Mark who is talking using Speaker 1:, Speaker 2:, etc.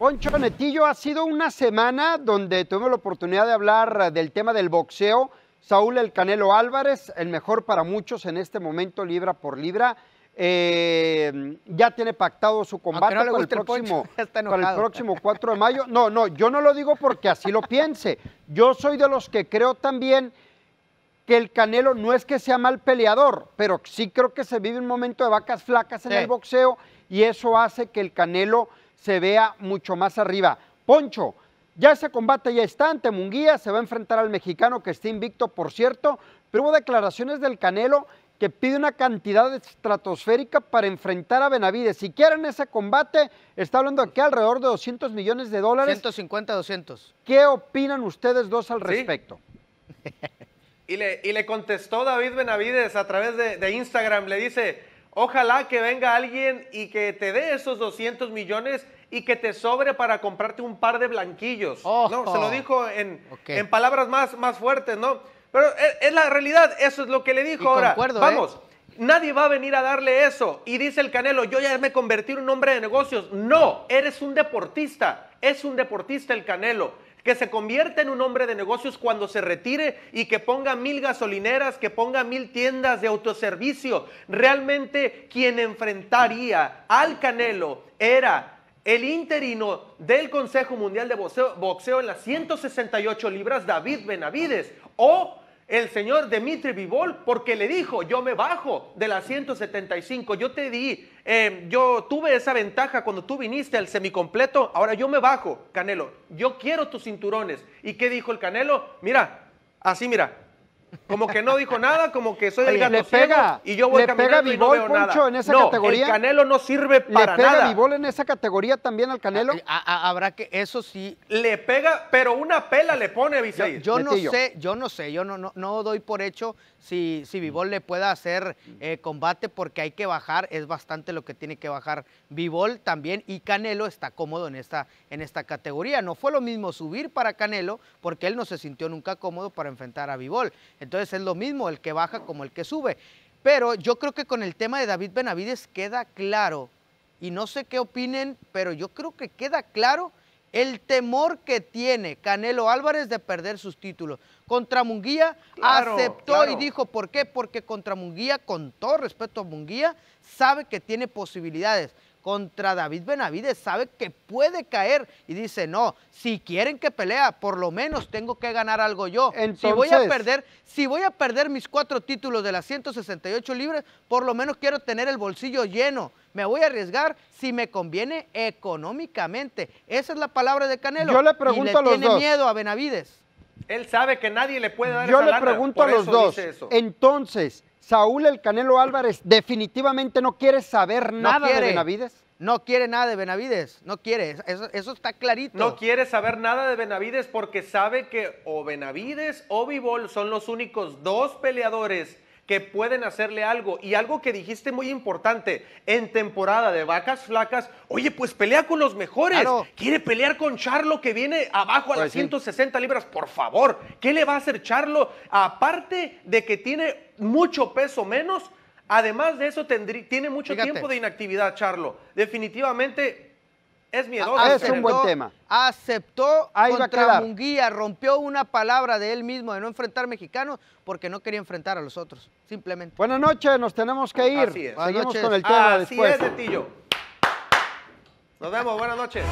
Speaker 1: Poncho Netillo, ha sido una semana donde tuvimos la oportunidad de hablar eh, del tema del boxeo. Saúl El Canelo Álvarez, el mejor para muchos en este momento, libra por libra. Eh, ya tiene pactado su combate el próximo, 4 de mayo. No, no, yo no lo digo porque así lo piense. Yo soy de los que creo también que el Canelo no es que sea mal peleador, pero sí creo que se vive un momento de vacas flacas en el boxeo y eso hace que el Canelo se vea mucho más arriba. Poncho, ya ese combate ya está ante Munguía, se va a enfrentar al mexicano que está invicto, por cierto, pero hubo declaraciones del Canelo que pide una cantidad estratosférica para enfrentar a Benavides. Si quieren ese combate, está hablando aquí alrededor de 200 millones de dólares. 150, 200. ¿Qué opinan ustedes dos al respecto?
Speaker 2: y, le, y, le, contestó David Benavides a través de Instagram, le dice, Ojalá que venga alguien y que te dé esos 200 millones y que te sobre para comprarte un par de blanquillos. ¿no? Se lo dijo en, palabras más, más fuertes, ¿no? Pero e, es, la realidad, eso es lo que le dijo ahora. ¿eh? Vamos, nadie va a venir a darle eso. Y dice el Canelo, yo ya me convertí en un hombre de negocios. No, eres un deportista, es un deportista el Canelo que se convierta en un hombre de negocios cuando se retire y que ponga mil gasolineras, que ponga mil tiendas de autoservicio. Realmente quien enfrentaría al Canelo era el interino del Consejo Mundial de Boxeo, en las 168 libras, David Benavides, o el señor Dimitri Vivol porque le dijo, yo me bajo de la 175, yo te di, eh, yo tuve esa ventaja cuando tú viniste al semicompleto, ahora yo me bajo, Canelo, yo quiero tus cinturones. ¿Y qué dijo el Canelo? Mira, así mira, como que no dijo nada, como que soy el gato le pega, y yo voy le y no En esa categoría, el Canelo no sirve para nada. ¿Le pega Vivol
Speaker 1: en esa categoría también al Canelo? habrá que, eso sí. Le pega, pero una pela le pone a Yo, yo no sé,
Speaker 3: yo no sé, yo no, no, doy por hecho si, si Vivol le pueda hacer eh, combate porque hay que bajar, es bastante lo que tiene que bajar Vivol también y Canelo está cómodo en esta, en esta categoría. No fue lo mismo subir para Canelo porque él no se sintió nunca cómodo para enfrentar a Vivol. Entonces, es lo mismo el que baja como el que sube. Pero yo creo que con el tema de David Benavides queda claro, y no sé qué opinen, pero yo creo que queda claro el temor que tiene Canelo Álvarez de perder sus títulos. Contra Munguía aceptó y dijo, ¿por qué? Porque contra Munguía, con todo respeto a Munguía, sabe que tiene posibilidades contra David Benavides, sabe que puede caer y dice, no, si quieren que pelea, por lo menos tengo que ganar algo yo. si, voy a perder, si voy a perder mis cuatro títulos de las 168 libres, por lo menos quiero tener el bolsillo lleno. Me voy a arriesgar si me conviene económicamente. Esa es la palabra de Canelo. Yo le pregunto y le dos. tiene miedo a Benavides.
Speaker 2: Él sabe que nadie le puede dar Yo le pregunto a los dos.
Speaker 1: Entonces, Saúl el Canelo Álvarez definitivamente no quiere saber nada de Benavides.
Speaker 3: No quiere nada de Benavides, no quiere, eso, está clarito. No
Speaker 2: quiere saber nada de Benavides porque sabe que o Benavides o Vivol son los únicos dos peleadores que pueden hacerle algo. Y algo que dijiste muy importante, en temporada de vacas flacas, oye, pues pelea con los mejores. Ah, Quiere pelear con Charlo que viene abajo a las 160 pues libras, por favor. ¿Qué le va a hacer Charlo? Aparte de que tiene mucho peso menos, además de eso tiene mucho tiempo de inactividad Charlo. Definitivamente es miedoso. Ah, es
Speaker 3: un buen tema. Aceptó Ahí contra Munguía, rompió una palabra de él mismo de no enfrentar mexicanos porque no quería enfrentar a los otros, simplemente.
Speaker 1: Buenas noches, nos tenemos que ir. Así es. Seguimos con el tema después. Así es, Tillo.
Speaker 2: Nos vemos, buenas noches.